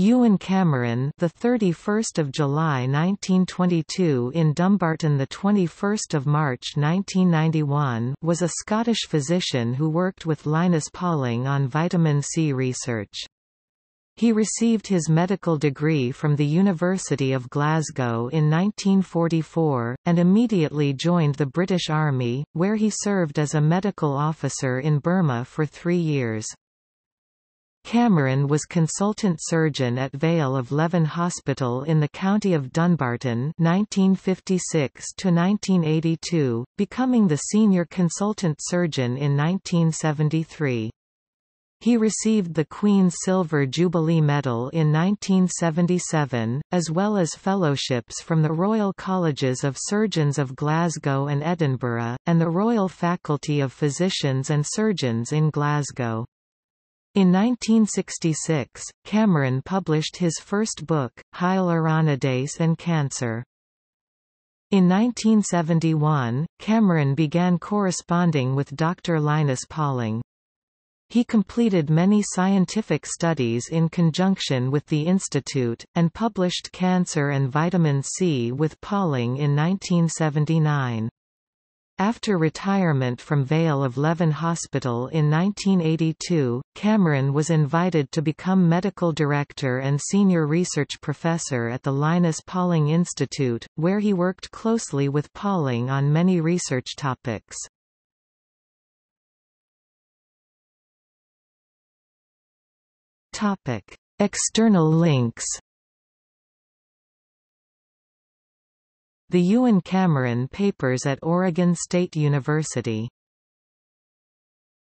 Ewan Cameron, the 31st of July 1922 in Dumbarton, the 21st of March 1991, was a Scottish physician who worked with Linus Pauling on vitamin C research. He received his medical degree from the University of Glasgow in 1944, and immediately joined the British Army, where he served as a medical officer in Burma for three years. Cameron was consultant surgeon at Vale of Leven Hospital in the county of Dunbarton 1956 to 1982, becoming the senior consultant surgeon in 1973. He received the Queen's Silver Jubilee Medal in 1977, as well as fellowships from the Royal Colleges of Surgeons of Glasgow and Edinburgh, and the Royal Faculty of Physicians and Surgeons in Glasgow. In 1966, Cameron published his first book, Hyaluronidase and Cancer. In 1971, Cameron began corresponding with Dr. Linus Pauling. He completed many scientific studies in conjunction with the institute, and published Cancer and Vitamin C with Pauling in 1979. After retirement from Vale of Leven Hospital in 1982, Cameron was invited to become medical director and senior research professor at the Linus Pauling Institute, where he worked closely with Pauling on many research topics. External links The Ewan Cameron Papers at Oregon State University